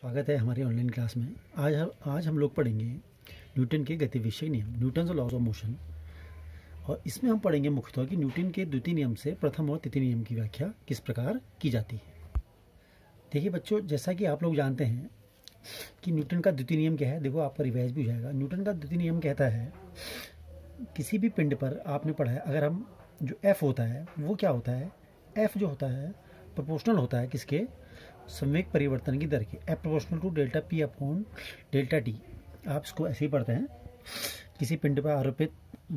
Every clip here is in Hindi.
स्वागत है हमारे ऑनलाइन क्लास में आज हम आज हम लोग पढ़ेंगे न्यूटन के गति विषय नियम न्यूटन लॉज ऑफ मोशन और इसमें हम पढ़ेंगे मुख्यतः कि न्यूटन के द्वितीय नियम से प्रथम और तृतीय नियम की व्याख्या किस प्रकार की जाती है देखिए बच्चों जैसा कि आप लोग जानते हैं कि न्यूटन का द्वितीय नियम क्या है देखो आपका रिवाइज भी हो जाएगा न्यूटन का द्वितीय नियम कहता है किसी भी पिंड पर आपने पढ़ा है अगर हम जो एफ़ होता है वो क्या होता है एफ़ जो होता है प्रोपोर्शनल होता है किसके संवेग परिवर्तन की दर की proportional to delta P upon delta T आप इसको ऐसे ही पढ़ते हैं किसी पिंड पर आरोपित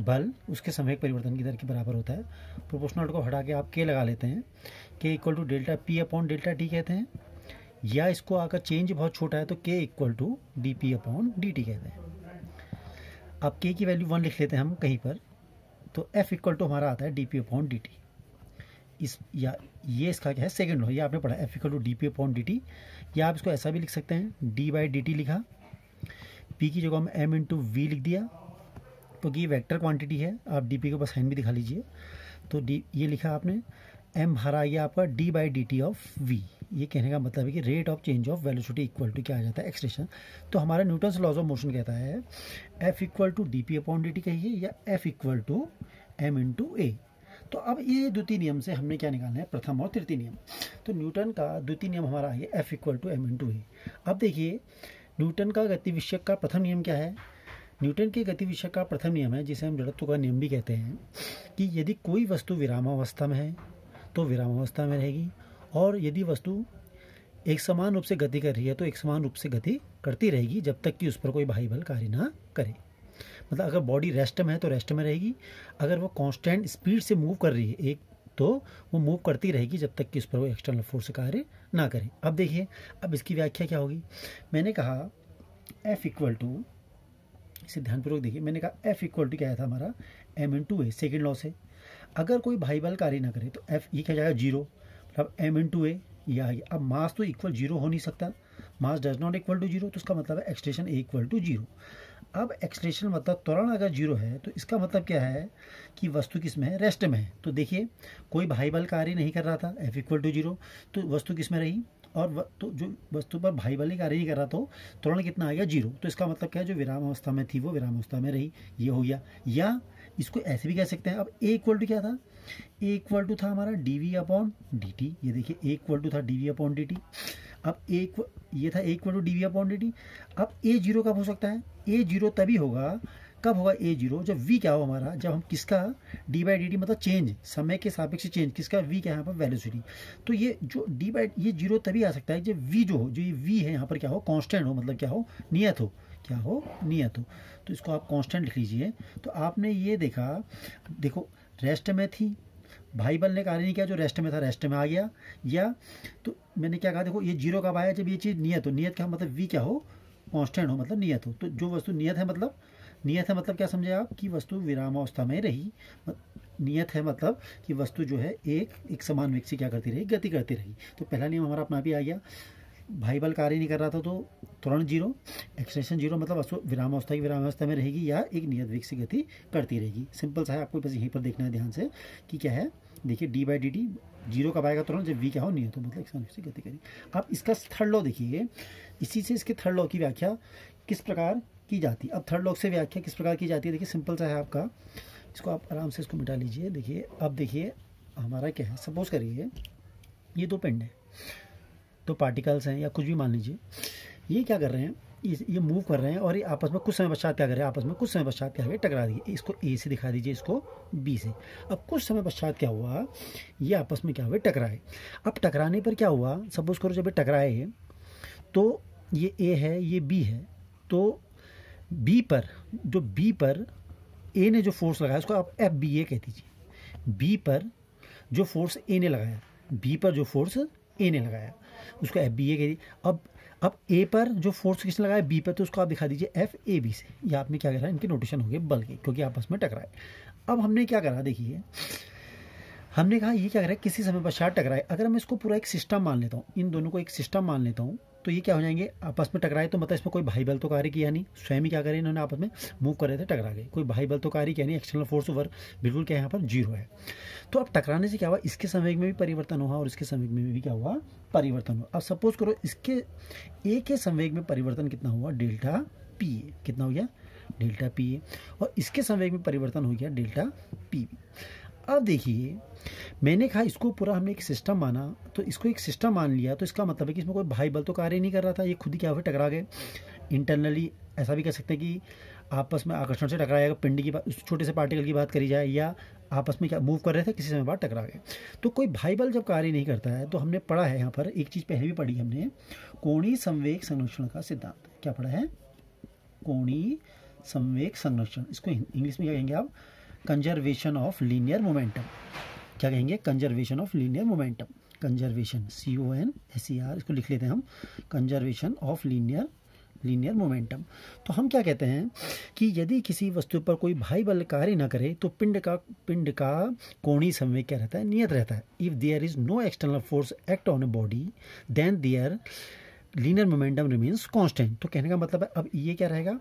बल उसके समय परिवर्तन की दर के बराबर होता है प्रोपोर्शनल को हटा के आप के लगा लेते हैं K equal to delta P upon delta T कहते हैं या इसको आकर चेंज बहुत छोटा है तो K equal to D P upon D T कहते हैं अब के की वैल्यू वन लिख लेते हैं हम कहीं पर तो एफ इक्वल टू हमारा आता है D P upon D T इस या ये इसका क्या है सेकेंड लॉ ये आपने पढ़ा F equal to D P upon D T या आप इसको ऐसा भी लिख सकते हैं डी बाई डी टी लिखा पी की जगह हम एम इंटू वी लिख दिया क्योंकि तो ये वैक्टर क्वान्टिटी है आप डी पी के बस साइन भी दिखा लीजिए तो डी ये लिखा आपने एम बाहर आ गया आपका D by D T of V ये कहने का मतलब है कि rate of change of velocity equal to क्या आ जाता है एक्सटेशन तो हमारा न्यूटन लॉज ऑफ मोशन कहता है F equal to D P upon D T कहिए या F equal to M into A तो अब ये द्वितीय नियम से हमने क्या निकालना है प्रथम और तृतीय नियम तो न्यूटन का द्वितीय नियम हमारा है F equal to M into है अब देखिए न्यूटन का गति विषय का प्रथम नियम क्या है न्यूटन के गति विषय का प्रथम नियम है जिसे हम जड़त्व का नियम भी कहते हैं कि यदि कोई वस्तु विरामावस्था में है तो विरामावस्था में रहेगी और यदि वस्तु एक समान रूप से गति कर रही है तो एक समान रूप से गति करती रहेगी जब तक कि उस पर कोई भाई बल कार्य ना करे मतलब अगर बॉडी रेस्ट में है तो रेस्ट में रहेगी अगर वो कांस्टेंट स्पीड से मूव कर रही है एक तो वो मूव करती रहेगी जब तक कि उस पर वो एक्सटर्नल फोर्स कार्य ना करें अब देखिए अब इसकी व्याख्या क्या होगी मैंने कहा एफ इक्वल टू इसे ध्यानपूर्वक देखिए मैंने कहा एफ इक्वल टू क्या था हमारा M into A second law से अगर कोई भाई बल कार्य ना करे तो एफ ये क्या जाएगा जीरो मतलब एम इन टू ए या आ गया अब मास तो इक्वल जीरो हो नहीं सकता mass does not equal to zero तो उसका मतलब है acceleration A equal to zero अब एक्सटेंशन मतलब त्वरण अगर जीरो है तो इसका मतलब क्या है कि वस्तु किस में है रेस्ट में है तो देखिए कोई भाई बल कार्य नहीं कर रहा था एफ इक्वल टू जीरो तो वस्तु किस में रही और व, तो जो वस्तु पर भाई बल कार्य नहीं कर रहा तो त्वरण कितना आ गया जीरो तो इसका मतलब क्या है जो विराम अवस्था में थी वो विराम अवस्था में रही ये हो गया या इसको ऐसे भी कह सकते हैं अब ए इक्वल टू क्या था ए इक्वल टू था हमारा D V upon D T ये देखिए ए इक्वल टू था D V upon D T अब एक ये था एक equal to D V upon D T अब ए जीरो कब हो सकता है ए जीरो तभी होगा कब होगा ए जीरो जब वी क्या हो हमारा जब हम किसका डी बाई डी टी मतलब चेंज समय के सापेक्ष चेंज किसका वी क्या है यहाँ पर वैल्यूसिटी तो ये जो डी बाई ये जीरो तभी आ सकता है जब वी जो हो जो ये वी है यहाँ पर क्या हो कॉन्स्टेंट हो मतलब क्या हो नियत हो क्या हो नियत हो तो इसको आप कॉन्स्टेंट लिख लीजिए तो आपने ये देखा देखो रेस्ट में थी भाईबल ने कार्य नहीं किया जो रेस्ट में था रेस्ट में आ गया या तो मैंने क्या कहा देखो ये जीरो कब आया जब ये चीज़ नियत हो नियत का मतलब वी क्या हो कॉन्स्टेंट हो मतलब नियत हो तो जो वस्तु नियत है मतलब नियत है मतलब क्या समझे आप कि वस्तु विरामावस्था में रही नियत है मतलब कि वस्तु जो है एक एक समान से क्या करती रही गति करती रही तो पहला नियम हमारा अपना भी आ गया भाई बल कार्य नहीं कर रहा था तो तुरंत जीरो एक्सटेंशन जीरो मतलब अश्व विरामावस्था की विरामावस्था में रहेगी या एक नियत वेग से गति करती रहेगी सिंपल सा है आपको बस यहीं पर देखना है ध्यान से कि क्या है देखिए D by D T zero कब आएगा तुरंत जब वी क्या हो नियत हो मतलब एक्सटेंशन से गति करेगी अब इसका थर्ड लॉ देखिए इसी से इसके थर्ड लॉ की व्याख्या किस प्रकार की जाती है अब थर्ड लॉ से व्याख्या किस प्रकार की जाती है देखिए सिंपल सा है आपका इसको आप आराम से इसको मिटा लीजिए देखिए अब देखिए हमारा क्या है सपोज करिए ये दो पेंड है तो पार्टिकल्स हैं या कुछ भी मान लीजिए ये क्या कर रहे हैं ये मूव कर रहे हैं और ये आपस में कुछ समय पश्चात क्या कर रहे हैं आपस में कुछ समय पश्चात क्या है टकरा दिए इसको ए से दिखा दीजिए इसको बी से अब कुछ समय पश्चात क्या हुआ ये आपस में क्या हुए टकराए अब टकराने पर क्या हुआ सपोज करो जब ये टकराए तो ये ए है ये बी है तो बी पर जो बी पर ए ने जो फोर्स लगाया उसको आप एफ बी ए कह दीजिए बी पर जो फोर्स ए ने लगाया बी पर जो फोर्स ए ने लगाया उसको एफ बी ए कह अब अब ए पर जो फोर्स किसने लगाया बी पर तो उसको आप दिखा दीजिए एफ ए बी से ये आपने क्या करा इनके नोटेशन हो गए बल के क्योंकि आपस में टकराए अब हमने क्या करा देखिए हमने कहा ये क्या करा किसी समय पर शायद टकराए अगर मैं इसको पूरा एक सिस्टम मान लेता हूँ इन दोनों को एक सिस्टम मान लेता हूँ तो ये क्या हो जाएंगे आपस में टकराए तो मतलब इसमें कोई भाई बल तो कार्य किया नहीं स्वयं ही क्या करें इन्होंने आपस में मूव कर रहे थे टकरा गए कोई भाई बल तो कार्य किया नहीं एक्सटर्नल फोर्स ओवर बिल्कुल क्या यहाँ पर जीरो है तो अब टकराने से क्या हुआ इसके संवेग में भी परिवर्तन हुआ और इसके संवेग में भी क्या हुआ परिवर्तन हुआ अब सपोज करो इसके ए के संवेग में परिवर्तन कितना हुआ डेल्टा पी कितना हो गया डेल्टा पी और इसके संवेग में परिवर्तन हो गया डेल्टा पी अब देखिए मैंने कहा इसको पूरा हमने एक सिस्टम माना तो इसको एक सिस्टम मान लिया तो इसका मतलब है कि इसमें कोई भाई बल तो कार्य नहीं कर रहा था ये खुद ही क्या हुआ टकरा गए इंटरनली ऐसा भी कह सकते हैं कि आपस में आकर्षण से टकराया पिंड की बात उस छोटे से पार्टिकल की बात करी जाए या आपस में क्या मूव कर रहे थे किसी समय बाद टकरा गए तो कोई भाई बल जब कार्य नहीं करता है तो हमने पढ़ा है यहाँ पर एक चीज़ पहले भी पढ़ी हमने कोणी संवेक संरक्षण का सिद्धांत क्या पढ़ा है कोणी संवेक संरक्षण इसको इंग्लिश में क्या कहेंगे आप कंजर्वेशन ऑफ लीनियर मोमेंटम क्या कहेंगे conservation of linear momentum conservation C O N S E R इसको लिख लेते हैं हम conservation of linear linear momentum तो हम क्या कहते हैं कि यदि किसी वस्तु पर कोई भाई बल कार्य ना करे तो पिंड का पिंड का कोणी समय क्या रहता है नियत रहता है if there is no external force act on a body then there linear momentum remains constant तो कहने का मतलब है अब ये क्या रहेगा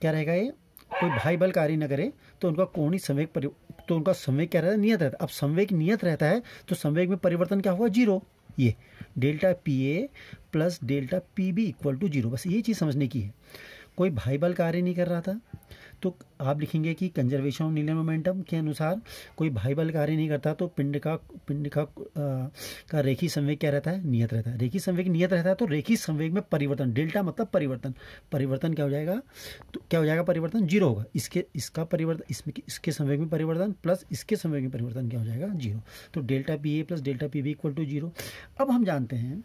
क्या रहेगा ये कोई भाई बल कार्य न करे तो उनका कौन ही परि तो उनका संवेक क्या रहता है नियत रहता है अब संवेग नियत रहता है तो संवेग में परिवर्तन क्या हुआ जीरो ये delta P A plus delta P B equal to zero बस ये चीज़ समझने की है कोई भाई बल कार्य नहीं कर रहा था तो आप लिखेंगे कि कंजर्वेशन ऑफ नीलर मोमेंटम के अनुसार कोई भाई बल कार्य नहीं करता तो पिंड का पिंड का आ, का रेखी संवेग क्या रहता है नियत रहता है रेखी संवेग नियत रहता है तो रेखी संवेग में परिवर्तन डेल्टा मतलब परिवर्तन परिवर्तन क्या हो जाएगा तो क्या हो जाएगा परिवर्तन जीरो होगा इसके इसका परिवर्तन इसमें इसके संवेग में परिवर्तन प्लस इसके संवेग में परिवर्तन क्या हो जाएगा जीरो तो delta P A plus delta P B equal to zero अब हम जानते हैं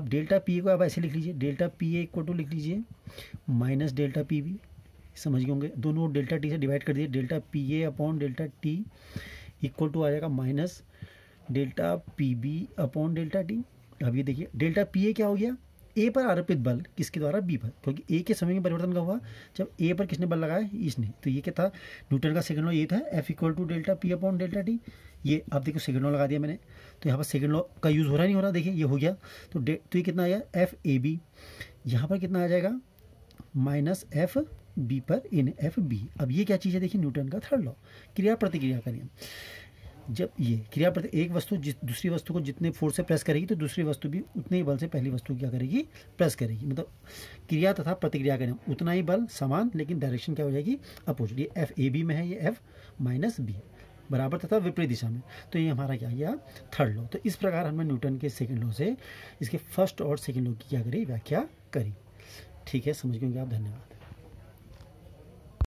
अब डेल्टा पी ए को आप ऐसे लिख लीजिए delta P A equal to लिख लीजिए माइनस डेल्टा पी बी समझ गए होंगे दोनों डेल्टा टी से डिवाइड कर दिए delta P A upon delta T equal to आ जाएगा minus delta P B upon delta T अब ये देखिए डेल्टा पी ए क्या हो गया ए पर आरोपित बल किसके द्वारा बी पर क्योंकि ए के समय में परिवर्तन का हुआ जब ए पर किसने बल लगाया इसने तो ये क्या था न्यूटन का सेकेंड लॉ ये था F equal to delta P upon delta T ये अब देखो सेकेंड लॉ लगा दिया मैंने तो यहाँ पर सेकेंड लॉ का यूज़ हो रहा नहीं हो रहा देखिए ये हो गया तो डे तो ये कितना आया एफ ए बी यहाँ पर कितना आ जाएगा माइनस एफ बी पर इन एफ बी अब ये क्या चीज़ है देखिए न्यूटन का थर्ड लॉ क्रिया प्रतिक्रिया का नियम जब ये क्रिया प्रति एक वस्तु जिस दूसरी वस्तु को जितने फोर्स से प्रेस करेगी तो दूसरी वस्तु भी उतने ही बल से पहली वस्तु क्या करेगी प्रेस करेगी मतलब क्रिया तथा प्रतिक्रिया का नियम उतना ही बल समान लेकिन डायरेक्शन क्या हो जाएगी अपोजिट ये एफ ए बी में है ये एफ माइनस बी बराबर तथा विपरीत दिशा में तो ये हमारा क्या गया थर्ड लॉ तो इस प्रकार हमने न्यूटन के सेकेंड लॉ से इसके फर्स्ट और सेकेंड लॉ की क्या करी व्याख्या करी ठीक है समझ गए आप धन्यवाद